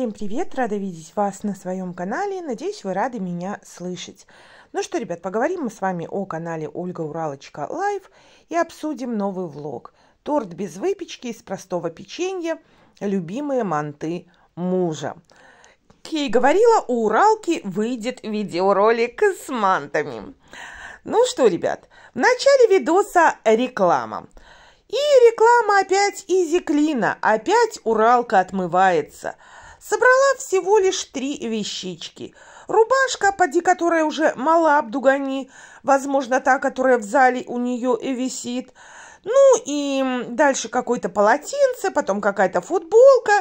Всем привет! Рада видеть вас на своем канале. Надеюсь, вы рады меня слышать. Ну что, ребят, поговорим мы с вами о канале Ольга Уралочка Лайв и обсудим новый влог. Торт без выпечки из простого печенья. Любимые манты мужа. Кей говорила, у Уралки выйдет видеоролик с мантами. Ну что, ребят, в начале видоса реклама. И реклама опять Изи Клина, опять Уралка отмывается – Собрала всего лишь три вещички. Рубашка, поди которая уже мала обдугани, возможно, та, которая в зале у нее и висит. Ну и дальше какое-то полотенце, потом какая-то футболка,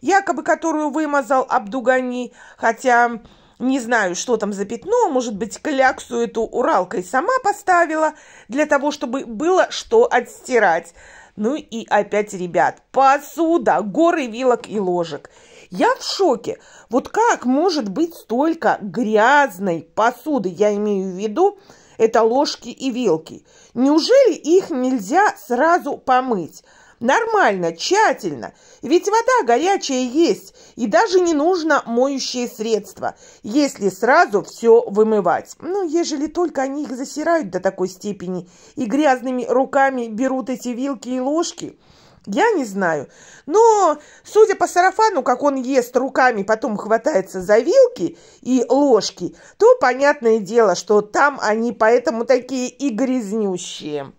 якобы которую вымазал обдугани, хотя... Не знаю, что там за пятно, может быть, кляксу эту уралкой сама поставила, для того, чтобы было что отстирать. Ну и опять, ребят, посуда, горы вилок и ложек – я в шоке. Вот как может быть столько грязной посуды, я имею в виду, это ложки и вилки. Неужели их нельзя сразу помыть? Нормально, тщательно. Ведь вода горячая есть, и даже не нужно моющее средство, если сразу все вымывать. Ну, ежели только они их засирают до такой степени и грязными руками берут эти вилки и ложки – я не знаю. Но, судя по сарафану, как он ест руками, потом хватается за вилки и ложки, то понятное дело, что там они поэтому такие и грязнющие.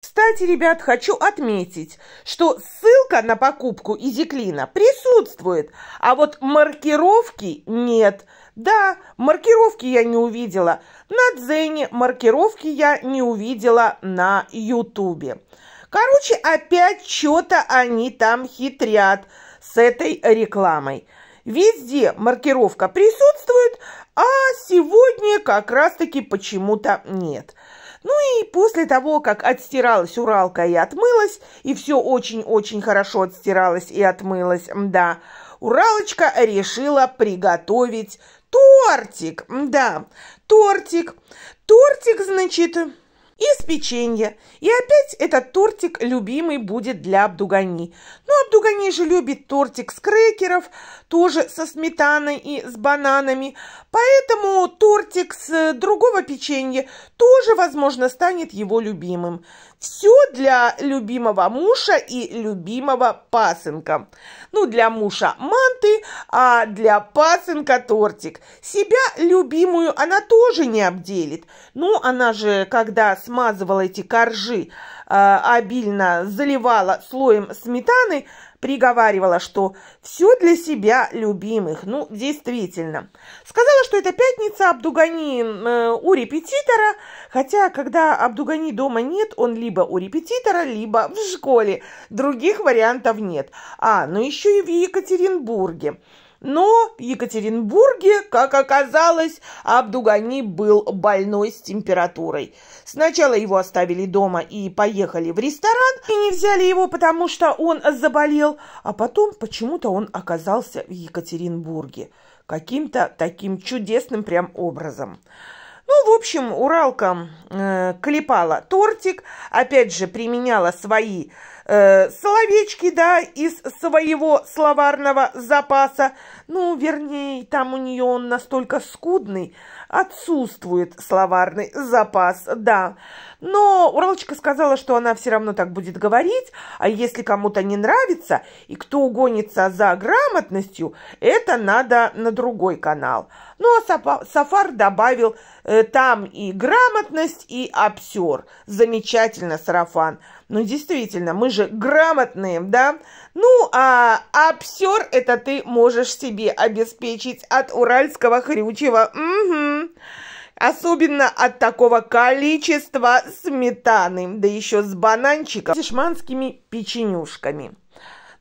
Кстати, ребят, хочу отметить, что ссылка на покупку изиклина присутствует, а вот маркировки нет. Да, маркировки я не увидела. На Дзене маркировки я не увидела на Ютубе. Короче, опять что-то они там хитрят с этой рекламой. Везде маркировка присутствует, а сегодня как раз-таки почему-то нет. Ну и после того, как отстиралась Уралка и отмылась, и все очень-очень хорошо отстиралось и отмылось, да, Уралочка решила приготовить тортик, да, тортик. Тортик, значит, из печенья. И опять этот тортик любимый будет для Абдугани. Но ну, Абдугани же любит тортик с крекеров, тоже со сметаной и с бананами. Поэтому тортик с другого печенья тоже, возможно, станет его любимым. Все для любимого мужа и любимого пасынка. Ну, для мужа манты, а для пасынка тортик. Себя любимую она тоже не обделит. Ну, она же, когда с смазывала эти коржи а, обильно, заливала слоем сметаны, приговаривала, что все для себя любимых. Ну, действительно. Сказала, что это пятница, Абдугани э, у репетитора, хотя, когда Абдугани дома нет, он либо у репетитора, либо в школе. Других вариантов нет. А, ну еще и в Екатеринбурге. Но в Екатеринбурге, как оказалось, Абдугани был больной с температурой. Сначала его оставили дома и поехали в ресторан, и не взяли его, потому что он заболел, а потом почему-то он оказался в Екатеринбурге каким-то таким чудесным прям образом. Ну, в общем, Уралка э, клепала тортик, опять же, применяла свои э, словечки, да, из своего словарного запаса. Ну, вернее, там у нее он настолько скудный, отсутствует словарный запас, да. Но Уралочка сказала, что она все равно так будет говорить, а если кому-то не нравится, и кто угонится за грамотностью, это надо на другой канал. Ну, а Сафар добавил, э, там и грамотность, и обсер. Замечательно, Сарафан. Ну, действительно, мы же грамотные, да? Ну, а, а обсер это ты можешь себе обеспечить от уральского хрючего. Угу. Особенно от такого количества сметаны, да еще с бананчиком, с шманскими печенюшками.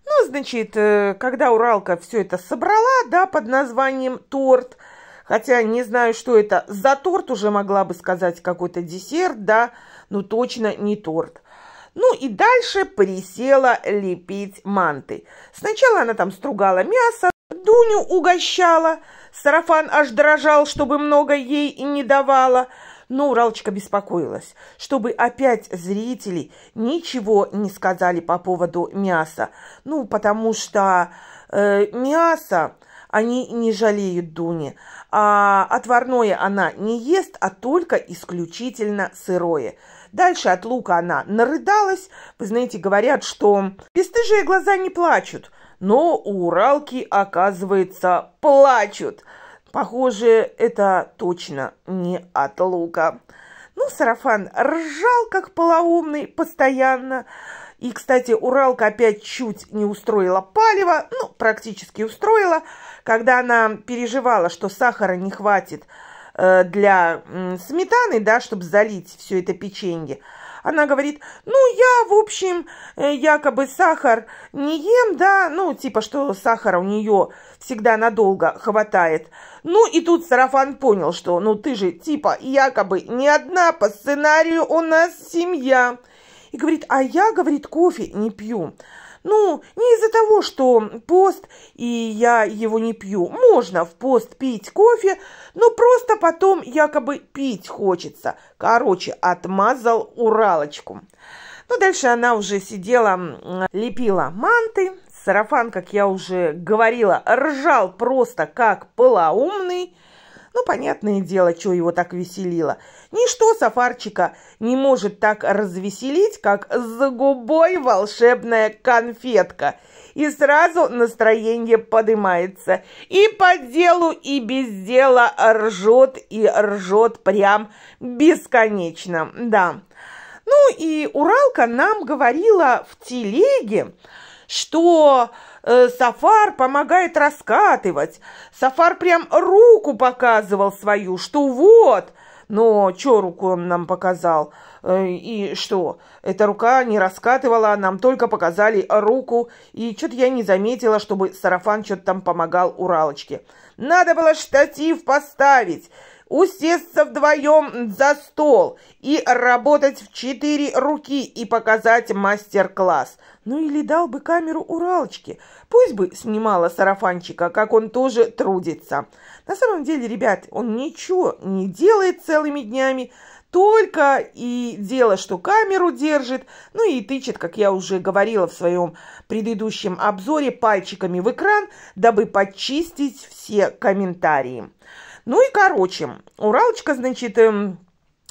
Ну, значит, э, когда Уралка все это собрала, да, под названием торт, хотя не знаю, что это за торт, уже могла бы сказать какой-то десерт, да, но точно не торт. Ну и дальше присела лепить манты. Сначала она там стругала мясо, Дуню угощала. Сарафан аж дрожал, чтобы много ей и не давала. Но Уралочка беспокоилась, чтобы опять зрители ничего не сказали по поводу мяса. Ну, потому что э, мясо они не жалеют Дуни, а отварное она не ест, а только исключительно сырое – Дальше от лука она нарыдалась. Вы знаете, говорят, что бесстыжие глаза не плачут, но у Уралки, оказывается, плачут. Похоже, это точно не от лука. Ну, сарафан ржал, как полоумный, постоянно. И, кстати, Уралка опять чуть не устроила палево, ну, практически устроила, когда она переживала, что сахара не хватит Э, для сметаны, да, чтобы залить все это печенье. Она говорит, ну, я, в общем, э, якобы сахар не ем, да, ну, типа, что сахара у нее всегда надолго хватает. Ну, и тут Сарафан понял, что, ну, ты же, типа, якобы не одна по сценарию, у нас семья. И говорит, а я, говорит, кофе не пью. Ну, не из-за того, что пост, и я его не пью. Можно в пост пить кофе, но просто потом якобы пить хочется. Короче, отмазал уралочку. Ну, дальше она уже сидела, лепила манты. Сарафан, как я уже говорила, ржал просто как полоумный. Ну, понятное дело, что его так веселило. Ничто Сафарчика не может так развеселить, как за губой волшебная конфетка. И сразу настроение поднимается. И по делу, и без дела ржет, и ржет прям бесконечно. Да. Ну и Уралка нам говорила в телеге, что э, Сафар помогает раскатывать. Сафар прям руку показывал свою, что вот, но чё руку он нам показал? Э, и что? Эта рука не раскатывала, нам только показали руку. И что-то я не заметила, чтобы сарафан что-то там помогал Уралочке. Надо было штатив поставить усесться вдвоем за стол и работать в четыре руки и показать мастер-класс. Ну или дал бы камеру Уралочке, пусть бы снимала сарафанчика, как он тоже трудится. На самом деле, ребят, он ничего не делает целыми днями, только и дело, что камеру держит, ну и тычет, как я уже говорила в своем предыдущем обзоре, пальчиками в экран, дабы почистить все комментарии. Ну и короче, Уралочка, значит, эм,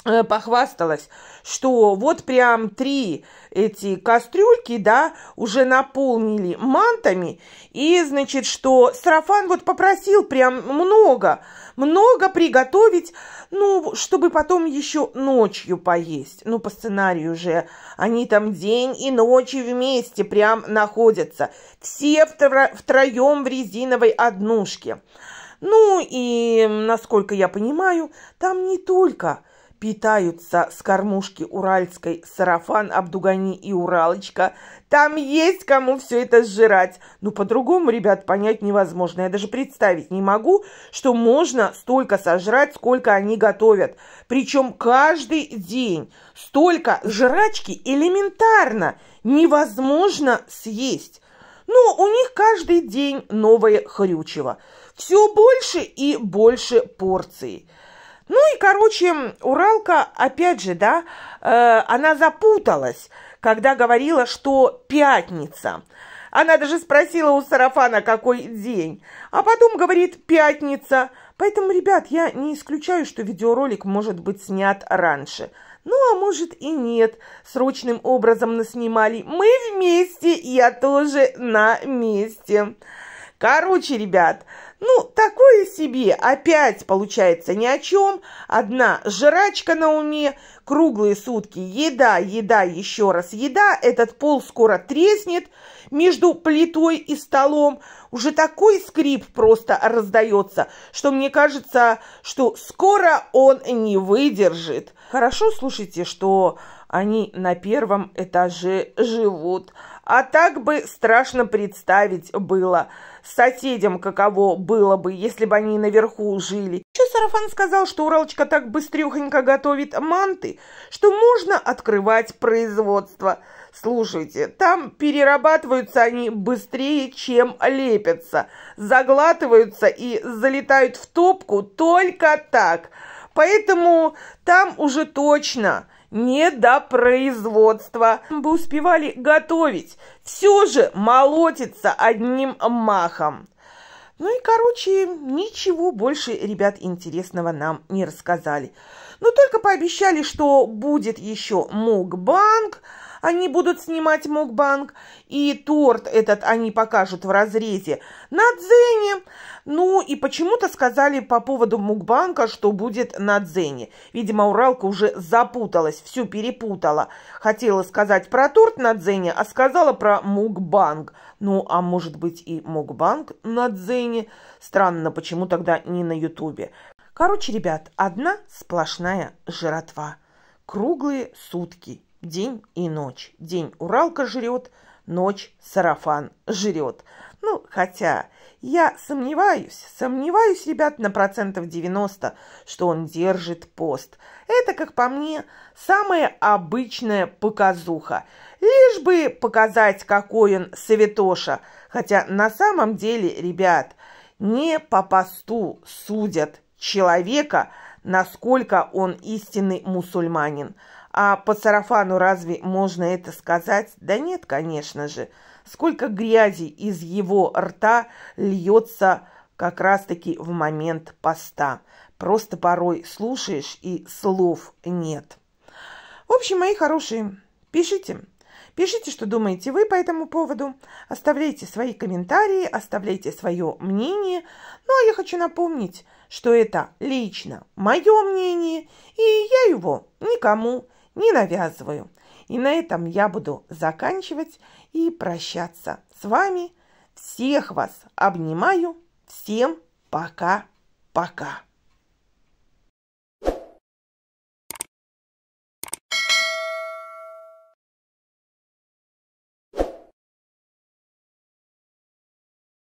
э, похвасталась, что вот прям три эти кастрюльки, да, уже наполнили мантами, и, значит, что сарафан вот попросил прям много, много приготовить, ну, чтобы потом еще ночью поесть. Ну, по сценарию же они там день и ночь вместе прям находятся. Все втро втроем в резиновой однушке. Ну и, насколько я понимаю, там не только питаются с кормушки уральской сарафан, абдугани и уралочка. Там есть кому все это сжирать. Ну по-другому, ребят, понять невозможно. Я даже представить не могу, что можно столько сожрать, сколько они готовят. Причем каждый день столько жрачки элементарно невозможно съесть. Но ну, у них каждый день новое хрючево все больше и больше порций. Ну и, короче, Уралка, опять же, да, э, она запуталась, когда говорила, что пятница. Она даже спросила у Сарафана, какой день. А потом говорит «пятница». Поэтому, ребят, я не исключаю, что видеоролик может быть снят раньше. Ну, а может и нет. Срочным образом наснимали. Мы вместе, я тоже на месте. Короче, ребят, ну, такое себе, опять получается ни о чем. Одна жрачка на уме, круглые сутки, еда, еда, еще раз еда, этот пол скоро треснет, между плитой и столом. Уже такой скрип просто раздается, что мне кажется, что скоро он не выдержит. Хорошо, слушайте, что они на первом этаже живут. А так бы страшно представить было. Соседям каково было бы, если бы они наверху жили. Еще Сарафан сказал, что Уралочка так быстрехонько готовит манты, что можно открывать производство. Слушайте, там перерабатываются они быстрее, чем лепятся, заглатываются и залетают в топку только так. Поэтому там уже точно не до производства. Мы успевали готовить. Все же молотится одним махом. Ну и, короче, ничего больше ребят интересного нам не рассказали. Но ну, только пообещали, что будет еще мукбанг, они будут снимать мукбанг, и торт этот они покажут в разрезе на дзене. Ну и почему-то сказали по поводу мукбанка, что будет на дзене. Видимо, Уралка уже запуталась, все перепутала. Хотела сказать про торт на дзене, а сказала про мукбанг. Ну, а может быть и мукбанг на дзене. Странно, почему тогда не на ютубе. Короче, ребят, одна сплошная жратва. Круглые сутки день и ночь. День Уралка жрет, ночь сарафан жрет. Ну, хотя я сомневаюсь, сомневаюсь, ребят, на процентов 90, что он держит пост. Это, как по мне, самая обычная показуха. Лишь бы показать, какой он святоша. Хотя на самом деле, ребят, не по посту судят человека, насколько он истинный мусульманин. А по сарафану разве можно это сказать? Да нет, конечно же. Сколько грязи из его рта льется как раз-таки в момент поста. Просто порой слушаешь и слов нет. В общем, мои хорошие, пишите. Пишите, что думаете вы по этому поводу. Оставляйте свои комментарии, оставляйте свое мнение. Ну, а я хочу напомнить, что это лично мое мнение, и я его никому не навязываю. И на этом я буду заканчивать и прощаться с вами. Всех вас обнимаю. Всем пока-пока.